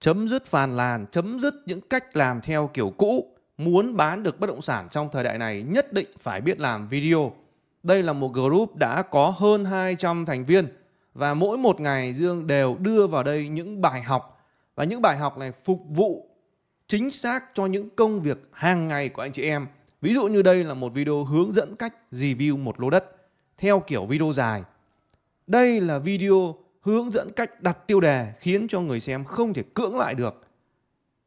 chấm dứt phàn nàn, chấm dứt những cách làm theo kiểu cũ. Muốn bán được bất động sản trong thời đại này nhất định phải biết làm video. Đây là một group đã có hơn 200 thành viên và mỗi một ngày Dương đều đưa vào đây những bài học và những bài học này phục vụ chính xác cho những công việc hàng ngày của anh chị em. Ví dụ như đây là một video hướng dẫn cách review một lô đất theo kiểu video dài. Đây là video hướng dẫn cách đặt tiêu đề khiến cho người xem không thể cưỡng lại được.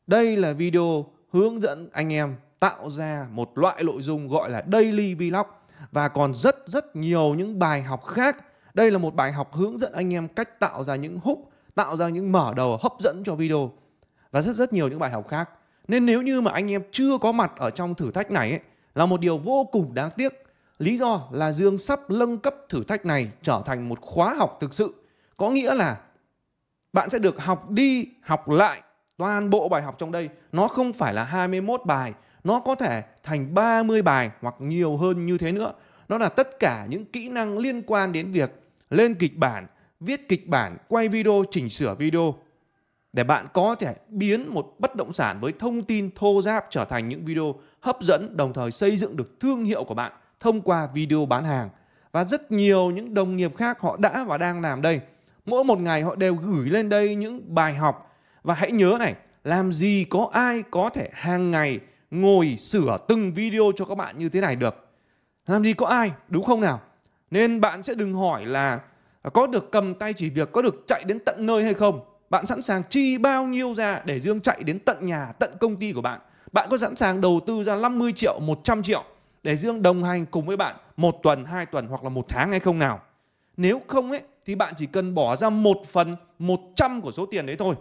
Đây là video hướng dẫn anh em tạo ra một loại nội dung gọi là daily vlog và còn rất rất nhiều những bài học khác. Đây là một bài học hướng dẫn anh em cách tạo ra những hút, tạo ra những mở đầu hấp dẫn cho video và rất rất nhiều những bài học khác. Nên nếu như mà anh em chưa có mặt ở trong thử thách này ấy, là một điều vô cùng đáng tiếc. Lý do là Dương sắp nâng cấp thử thách này trở thành một khóa học thực sự có nghĩa là bạn sẽ được học đi, học lại toàn bộ bài học trong đây. Nó không phải là 21 bài, nó có thể thành 30 bài hoặc nhiều hơn như thế nữa. Nó là tất cả những kỹ năng liên quan đến việc lên kịch bản, viết kịch bản, quay video, chỉnh sửa video để bạn có thể biến một bất động sản với thông tin thô giáp trở thành những video hấp dẫn đồng thời xây dựng được thương hiệu của bạn thông qua video bán hàng và rất nhiều những đồng nghiệp khác họ đã và đang làm đây mỗi một ngày họ đều gửi lên đây những bài học và hãy nhớ này làm gì có ai có thể hàng ngày ngồi sửa từng video cho các bạn như thế này được làm gì có ai đúng không nào nên bạn sẽ đừng hỏi là có được cầm tay chỉ việc có được chạy đến tận nơi hay không bạn sẵn sàng chi bao nhiêu ra để Dương chạy đến tận nhà, tận công ty của bạn. Bạn có sẵn sàng đầu tư ra 50 triệu, 100 triệu để Dương đồng hành cùng với bạn một tuần, hai tuần hoặc là một tháng hay không nào? Nếu không ấy thì bạn chỉ cần bỏ ra một phần 100 của số tiền đấy thôi.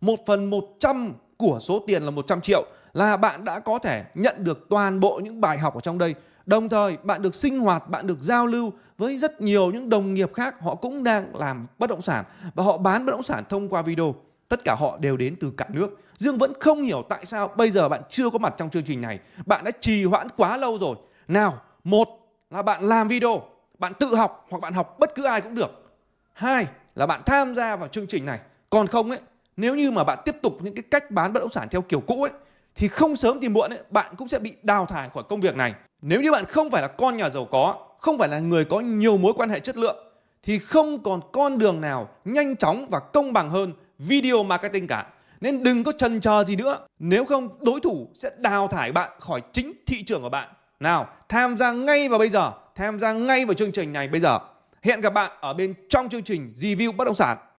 một phần 100 của số tiền là 100 triệu là bạn đã có thể nhận được toàn bộ những bài học ở trong đây. Đồng thời bạn được sinh hoạt, bạn được giao lưu với rất nhiều những đồng nghiệp khác họ cũng đang làm bất động sản và họ bán bất động sản thông qua video. Tất cả họ đều đến từ cả nước. Dương vẫn không hiểu tại sao bây giờ bạn chưa có mặt trong chương trình này. Bạn đã trì hoãn quá lâu rồi. Nào, một là bạn làm video bạn tự học hoặc bạn học bất cứ ai cũng được hai là bạn tham gia vào chương trình này còn không ấy nếu như mà bạn tiếp tục những cái cách bán bất động sản theo kiểu cũ ấy thì không sớm thì muộn ấy, bạn cũng sẽ bị đào thải khỏi công việc này nếu như bạn không phải là con nhà giàu có không phải là người có nhiều mối quan hệ chất lượng thì không còn con đường nào nhanh chóng và công bằng hơn video marketing cả nên đừng có chần chờ gì nữa nếu không đối thủ sẽ đào thải bạn khỏi chính thị trường của bạn nào, tham gia ngay vào bây giờ, tham gia ngay vào chương trình này bây giờ. Hẹn gặp bạn ở bên trong chương trình review bất động sản.